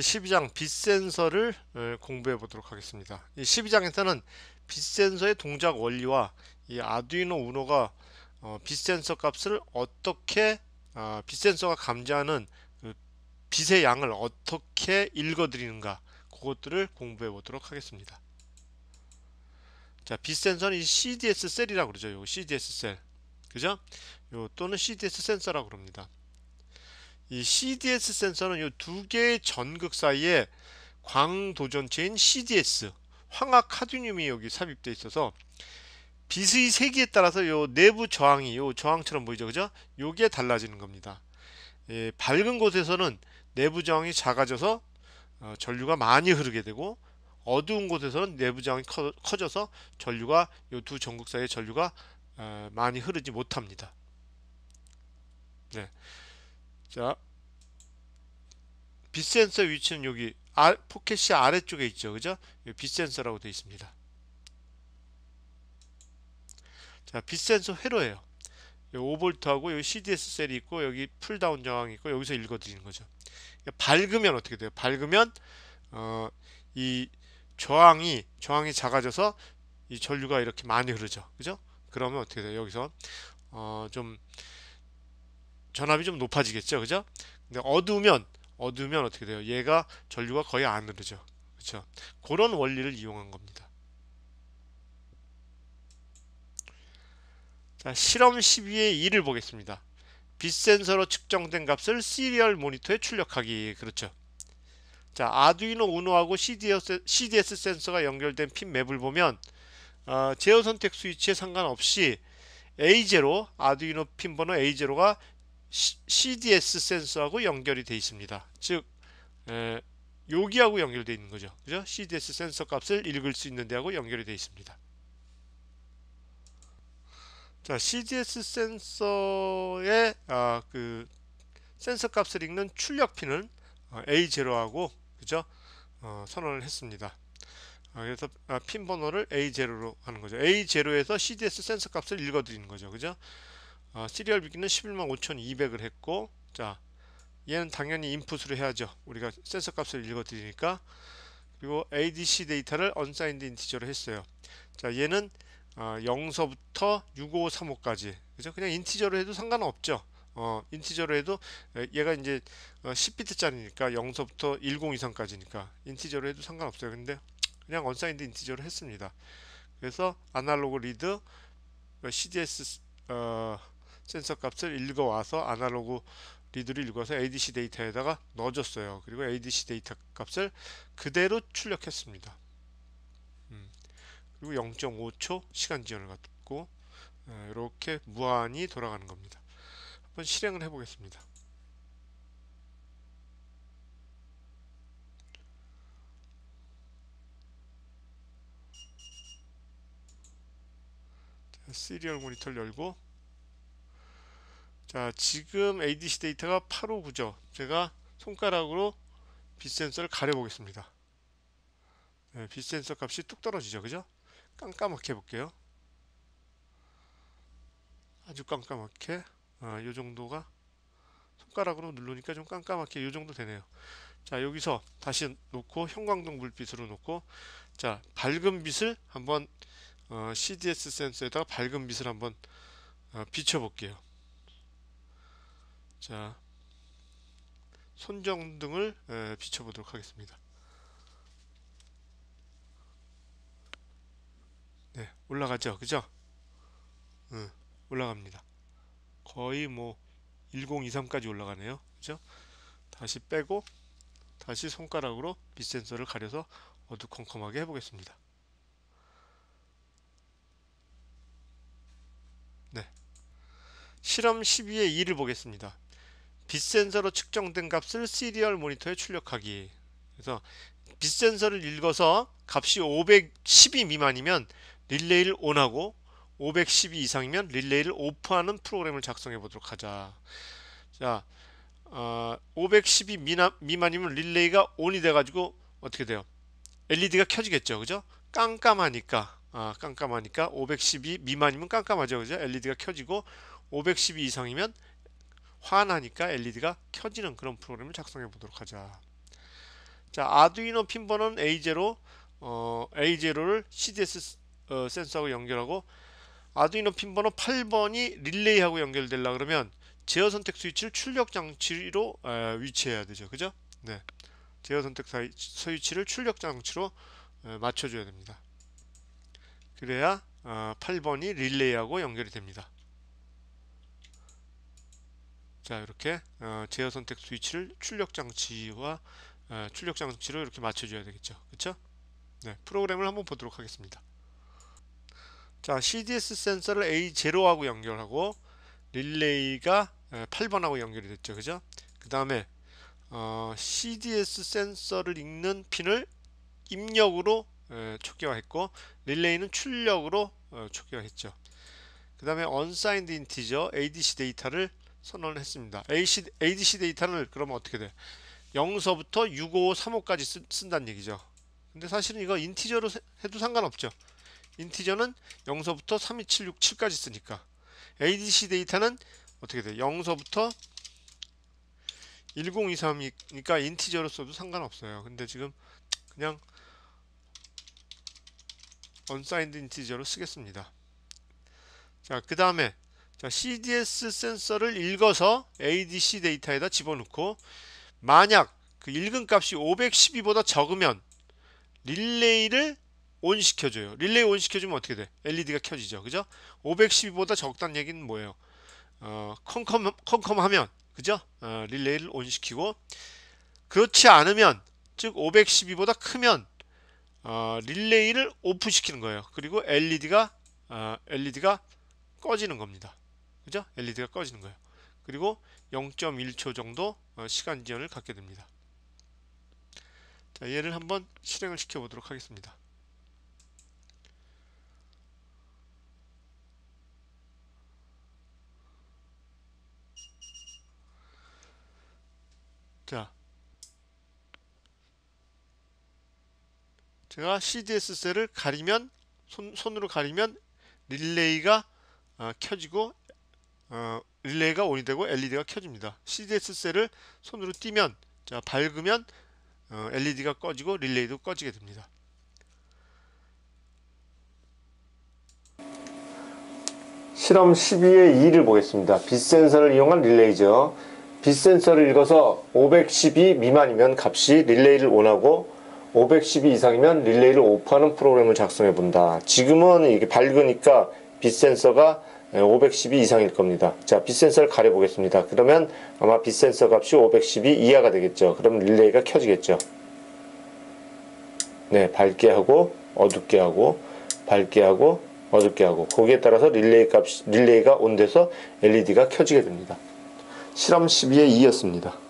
제12장 빛센서를 어, 공부해 보도록 하겠습니다. 이 12장에서는 빛센서의 동작 원리와 이 아두이노 우노가 어, 빛센서 값을 어떻게 어, 아, 빛센서가 감지하는 그 빛의 양을 어떻게 읽어드리는가 그것들을 공부해 보도록 하겠습니다. 자, 빛센서는 이 CDS 셀이라고 그러죠. 요 CDS 셀. 그죠? 요 또는 CDS 센서라고 그럽니다. 이 CDS 센서는 이두 개의 전극 사이에 광도전체인 CDS 황화카드늄이 여기 삽입돼 있어서 빛의 세기에 따라서 요 내부 저항이 요 저항처럼 보이죠 그죠 요게 달라지는 겁니다 예, 밝은 곳에서는 내부 저항이 작아져서 어, 전류가 많이 흐르게 되고 어두운 곳에서는 내부 저항이 커, 커져서 전류가 요 두 전극 사이의 전류가 어, 많이 흐르지 못합니다 네. 자 빛센서 위치는 여기 아, 포켓이 아래쪽에 있죠 그죠 빛센서라고 되어 있습니다 자 빛센서 회로예요 5 v 하고 여기 CDS 셀이 있고 여기 풀다운 저항이 있고 여기서 읽어드리는 거죠 그러니까 밝으면 어떻게 돼요 밝으면 어, 이 저항이 저항이 작아져서 이 전류가 이렇게 많이 흐르죠 그죠 그러면 어떻게 돼요 여기서 어, 좀 전압이 좀 높아지겠죠 그죠 근데 어두우면 어두우면 어떻게 돼요 얘가 전류가 거의 안 흐르죠 그쵸죠 그런 원리를 이용한 겁니다 자 실험 12의 2를 보겠습니다 빛 센서로 측정된 값을 시리얼 모니터에 출력하기 그렇죠 자 아두이노 우노하고 CDS, CDS 센서가 연결된 핀 맵을 보면 어, 제어 선택 스위치에 상관없이 A0 아두이노 핀 번호 A0가 CDS 센서하고 연결이 되어 있습니다. 즉 에, 여기하고 연결되어 있는 거죠. 그죠? CDS 센서 값을 읽을 수 있는 데하고 연결이 되어 있습니다. 자, CDS 센서의 아, 그 센서 값을 읽는 출력 핀은 어, A0하고 그죠? 어, 선언을 했습니다. 아, 그래서 아, 핀 번호를 A0로 하는 거죠. A0에서 CDS 센서 값을 읽어 드리는 거죠. 그죠? 어, 시리얼 비기는 11만 5200을 했고 자 얘는 당연히 인풋으로 해야죠 우리가 센서 값을 읽어 드리니까 그리고 ADC 데이터를 언사인드 인티저로 했어요 자 얘는 어, 0서부터 6535까지 그죠 그냥 인티저로 해도 상관없죠 어, 인티저로 해도 얘가 이제 10비트짜리니까 어, 0서부터 10 이상까지니까 인티저로 해도 상관없어요 근데 그냥 언사인드 인티저로 했습니다 그래서 아날로그 리드 CDS 어, 센서 값을 읽어와서 아날로그 리드를 읽어서 ADC 데이터에다가 넣어줬어요. 그리고 ADC 데이터 값을 그대로 출력했습니다. 음, 그리고 0.5초 시간 지연을 갖고 어, 이렇게 무한히 돌아가는 겁니다. 한번 실행을 해보겠습니다. 시리얼 모니터를 열고 자 지금 ADC 데이터가 859죠 제가 손가락으로 빛 센서를 가려 보겠습니다 네, 빛 센서 값이 뚝 떨어지죠 그죠 깜깜하게 해볼게요 아주 깜깜하게 아, 이 정도가 손가락으로 누르니까 좀 깜깜하게 이 정도 되네요 자 여기서 다시 놓고 형광등 불빛으로 놓고 자 밝은 빛을 한번 어, CDS 센서에다가 밝은 빛을 한번 어, 비춰볼게요 자, 손정 등을 비춰보도록 하겠습니다. 네, 올라가죠. 그죠? 응, 올라갑니다. 거의 뭐 1023까지 올라가네요. 그죠? 다시 빼고 다시 손가락으로 빛 센서를 가려서 어두컴컴하게 해보겠습니다. 네. 실험 12의 2를 보겠습니다. 빛 센서로 측정된 값을 시리얼 모니터에 출력하기 그래서 빛 센서를 읽어서 값이 512 미만이면 릴레이를 o n 하고512 이상이면 릴레이를 o f f 하는 프로그램을 작성해 보도록 하자 자 어, 512 미나, 미만이면 릴레이가 o n 이 돼가지고 어떻게 돼요 LED가 켜지겠죠 그죠 깜깜하니까 아, 깜깜하니까 512 미만이면 깜깜하죠 그죠 LED가 켜지고 512 이상이면 환하니까 LED가 켜지는 그런 프로그램을 작성해 보도록 하자. 자, 아두이노 핀 번호는 A0, 어, A0를 CDS 어, 센서하고 연결하고 아두이노 핀 번호 8번이 릴레이하고 연결되려 그러면 제어 선택 스위치를 출력 장치로 에, 위치해야 되죠. 그죠? 네. 제어 선택 스위치를 출력 장치로 에, 맞춰줘야 됩니다. 그래야 어, 8번이 릴레이하고 연결이 됩니다. 자 이렇게 어, 제어 선택 스위치를 출력 장치와 어, 출력 장치로 이렇게 맞춰줘야 되겠죠 그쵸 네 프로그램을 한번 보도록 하겠습니다 자 CDS 센서를 A0하고 연결하고 릴레이가 8번하고 연결이 됐죠 그죠 그 다음에 어, CDS 센서를 읽는 핀을 입력으로 에, 초기화했고 릴레이는 출력으로 어, 초기화했죠 그 다음에 unsigned integer ADC 데이터를 선언을 했습니다. AC, ADC 데이터를 그러면 어떻게 돼? 0서부터 65, 35까지 쓰, 쓴다는 얘기죠. 근데 사실은 이거 인티저로 해도 상관없죠. 인티저는 0서부터 32767까지 쓰니까 ADC 데이터는 어떻게 돼? 0서부터 1023이니까 그러니까 인티저로 써도 상관없어요. 근데 지금 그냥 언사인드 인티저로 쓰겠습니다. 자, 그 다음에 자, 그러니까 CDS 센서를 읽어서 ADC 데이터에다 집어넣고 만약 그 읽은 값이 512보다 적으면 릴레이를 온 시켜줘요. 릴레이 온 시켜주면 어떻게 돼? LED가 켜지죠. 그죠? 512보다 적다는 얘기는 뭐예요? 어, 컴컴, 컴컴하면, 그죠? 어, 릴레이를 온 시키고, 그렇지 않으면, 즉, 512보다 크면, 어, 릴레이를 오프 시키는 거예요. 그리고 LED가, 어, LED가 꺼지는 겁니다. 그죠? LED가 꺼지는 거예요. 그리고 0.1초 정도 어, 시간 지연을 갖게 됩니다. 자, 얘를 한번 실행을 시켜 보도록 하겠습니다. 자, 제가 CDS 셀을 가리면 손, 손으로 가리면 릴레이가 어, 켜지고 어, 릴레이가 온이 되고 LED가 켜집니다. CDS셀을 손으로 띄면 자 밝으면 어, LED가 꺼지고 릴레이도 꺼지게 됩니다. 실험 12의 2를 보겠습니다. 빛 센서를 이용한 릴레이죠. 빛 센서를 읽어서 512 미만이면 값이 릴레이를 원하고 512 이상이면 릴레이를 오프하는 프로그램을 작성해 본다. 지금은 이게 밝으니까 빛 센서가 512 예, 이상일 겁니다. 자, 빛센서를 가려보겠습니다. 그러면 아마 빛센서 값이 512 이하가 되겠죠. 그럼 릴레이가 켜지겠죠. 네, 밝게 하고 어둡게 하고 밝게 하고 어둡게 하고 거기에 따라서 릴레이 값 릴레이가 온돼서 LED가 켜지게 됩니다. 실험 12의 2였습니다.